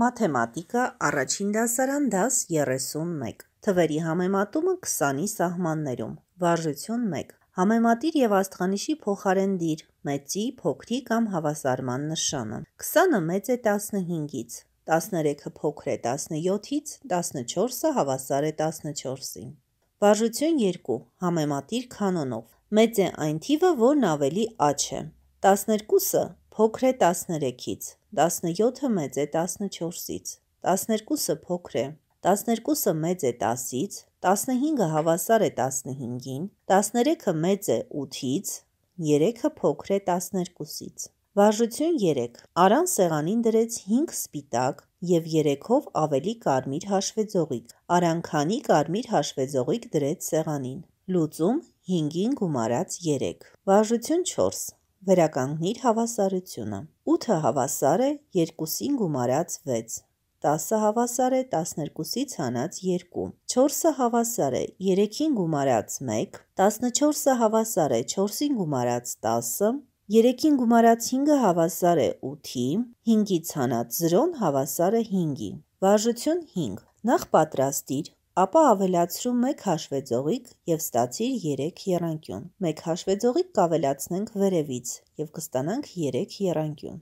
Մաթեմատիկա առաջին դասարան դաս 31 Թվերի համեմատումը 20-ի սահմաններում Վարժություն 1 Համեմատիր եւ աստղանիշի փոխարեն դիր մեծի, փոքրի կամ հավասարման նշանը 20-ը մեծ է 15-ից 13-ը փոքր է 17-ից 14-ը հավասար է 14-ին Վարժություն 2 Համեմատիր կանոնով Մեծ է այն թիվը, որն ավելի աճ է 12-ը Փոքր է 13-ից, 17-ը մեծ է 14-ից, 12-ը փոքր է, 12-ը մեծ է 10-ից, 15-ը հավասար է 15-ին, 13-ը մեծ է 8-ից, 3-ը փոքր է 12-ից։ Վարժություն 3. Արան սեղանին դրեց 5 սպիտակ եւ 3-ով ավելի կարմիր հաշվեձողիկ։ Արան քանի կարմիր հաշվեձողիկ դրեց սեղանին։ Լուծում 5-ին գումարած 3։ Վարժություն 4. Վերականգնիր հավասարությունը։ 8-ը հավասար է 2-ին գումարած 6։ 10-ը հավասար է 12-ից հանած 2, 4-ը հավասար է 3-ին գումարած 1, 14-ը հավասար է 4-ին գումարած 10, 3-ին գումարած 5-ը հավասար է 8-ի, 5-ից հանած 0-ն հավասար է 5-ի։ Վարժություն 5. Նախ պատրաստիր ապա ավելացրու 1 հաշվեձողիկ եւ ստացիր 3 եռանկյուն։ 1 հաշվեձողիկ կավելացնենք վերևից եւ կստանանք 3 եռանկյուն։